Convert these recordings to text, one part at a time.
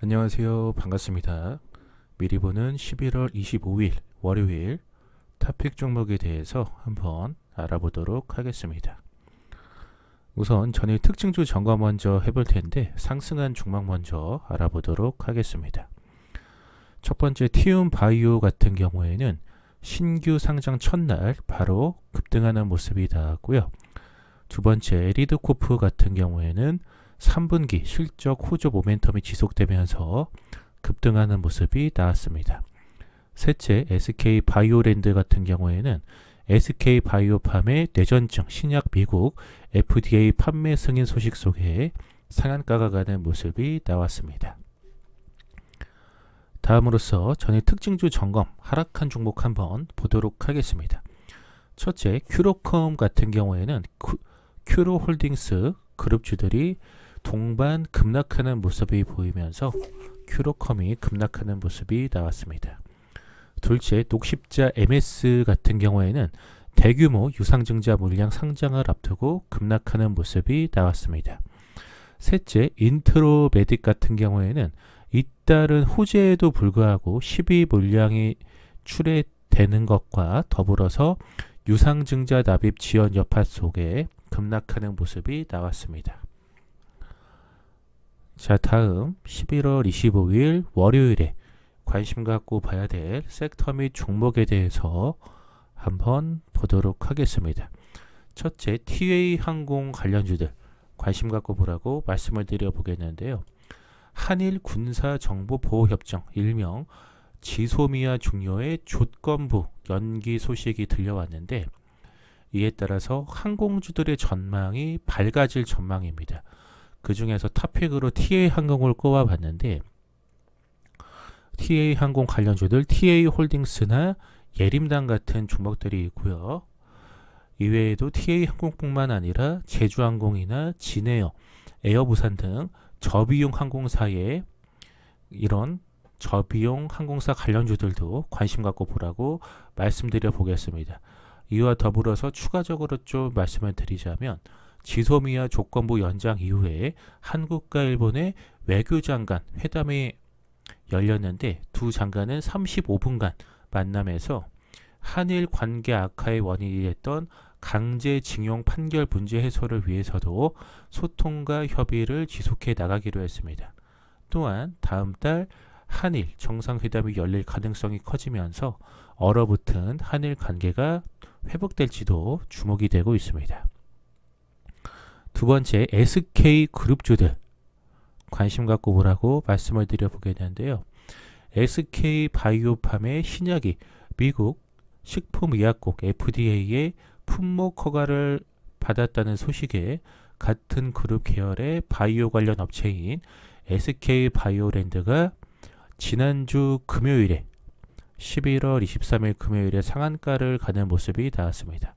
안녕하세요. 반갑습니다. 미리 보는 11월 25일 월요일 탑픽 종목에 대해서 한번 알아보도록 하겠습니다. 우선 전일 특징주 점과 먼저 해볼 텐데 상승한 종목 먼저 알아보도록 하겠습니다. 첫 번째 티움 바이오 같은 경우에는 신규 상장 첫날 바로 급등하는 모습이 나왔고요. 두 번째 리드코프 같은 경우에는 3분기 실적 호조 모멘텀이 지속되면서 급등하는 모습이 나왔습니다. 셋째, SK 바이오랜드 같은 경우에는 SK 바이오팜의 내전증 신약 미국 FDA 판매 승인 소식 속에 상한가가 가는 모습이 나왔습니다. 다음으로서 전일 특징주 점검 하락한 종목 한번 보도록 하겠습니다. 첫째, 큐로컴 같은 경우에는 큐로홀딩스 그룹주들이 동반 급락하는 모습이 보이면서 큐로컴이 급락하는 모습이 나왔습니다. 둘째, 녹십자 MS 같은 경우에는 대규모 유상증자 물량 상장을 앞두고 급락하는 모습이 나왔습니다. 셋째, 인트로메딕 같은 경우에는 잇따른 호재에도 불구하고 12 물량이 출해되는 것과 더불어서 유상증자 납입 지연 여파 속에 급락하는 모습이 나왔습니다. 자 다음 11월 25일 월요일에 관심 갖고 봐야 될 섹터 및 종목에 대해서 한번 보도록 하겠습니다. 첫째 TA 항공 관련주들 관심 갖고 보라고 말씀을 드려 보겠는데요. 한일 군사 정보 보호 협정 일명 지소미아 중요의 조건부 연기 소식이 들려왔는데 이에 따라서 항공주들의 전망이 밝아질 전망입니다. 그 중에서 탑픽으로 TA 항공을 꼽아봤는데 TA 항공 관련주들 TA 홀딩스나 예림당 같은 종목들이 있고요. 이외에도 TA 항공뿐만 아니라 제주항공이나 진에어, 에어부산 등 저비용 항공사의 이런 저비용 항공사 관련주들도 관심 갖고 보라고 말씀드려 보겠습니다. 이와 더불어서 추가적으로 좀 말씀을 드리자면 지소미아 조건부 연장 이후에 한국과 일본의 외교장관 회담이 열렸는데 두 장관은 35분간 만남에서 한일 관계 악화의 원인이 됐던 강제징용 판결 문제 해소를 위해서도 소통과 협의를 지속해 나가기로 했습니다. 또한 다음 달 한일 정상회담이 열릴 가능성이 커지면서 얼어붙은 한일 관계가 회복될지도 주목이 되고 있습니다. 두 번째 SK 그룹주들 관심 갖고 보라고 말씀을 드려보게 되는데요. SK 바이오팜의 신약이 미국 식품의약국 FDA의 품목 허가를 받았다는 소식에 같은 그룹 계열의 바이오 관련 업체인 SK 바이오랜드가 지난주 금요일에 11월 23일 금요일에 상한가를 가는 모습이 나왔습니다.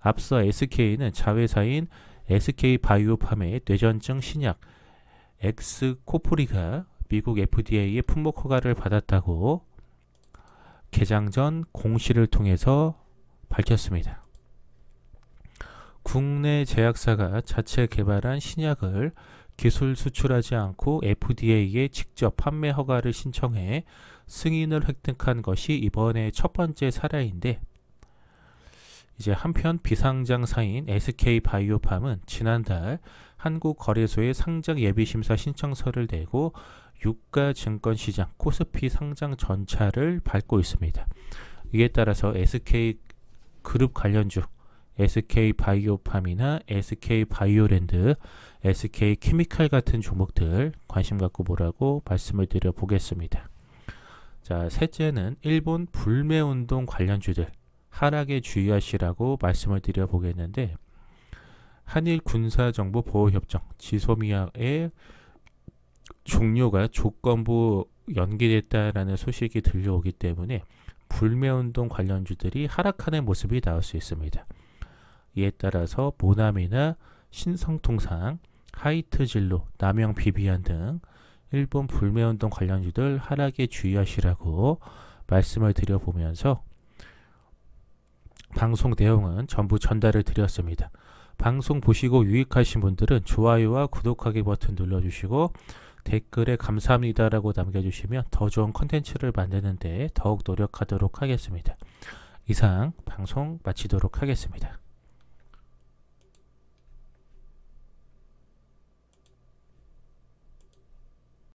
앞서 SK는 자회사인 SK바이오팜의 뇌전증 신약 엑스코프리가 미국 FDA의 품목 허가를 받았다고 개장 전 공시를 통해서 밝혔습니다. 국내 제약사가 자체 개발한 신약을 기술 수출하지 않고 FDA에 직접 판매 허가를 신청해 승인을 획득한 것이 이번에 첫 번째 사례인데 이제 한편 비상장사인 SK바이오팜은 지난달 한국거래소에 상장 예비심사 신청서를 내고 유가증권시장 코스피 상장 전차를 밟고 있습니다. 이에 따라서 SK그룹 관련주 SK바이오팜이나 SK바이오랜드, SK케미칼 같은 종목들 관심 갖고 보라고 말씀을 드려보겠습니다. 자, 셋째는 일본 불매운동 관련주들 하락에 주의하시라고 말씀을 드려 보겠는데 한일 군사정보보호협정 지소미아의 종료가 조건부 연기됐다라는 소식이 들려오기 때문에 불매운동 관련주들이 하락하는 모습이 나올 수 있습니다. 이에 따라서 모나미나 신성통상, 하이트진로, 남영 비비안 등 일본 불매운동 관련주들 하락에 주의하시라고 말씀을 드려보면서 방송 내용은 전부 전달을 드렸습니다. 방송 보시고 유익하신 분들은 좋아요와 구독하기 버튼 눌러주시고 댓글에 감사합니다라고 남겨주시면 더 좋은 컨텐츠를 만드는데 더욱 노력하도록 하겠습니다. 이상 방송 마치도록 하겠습니다.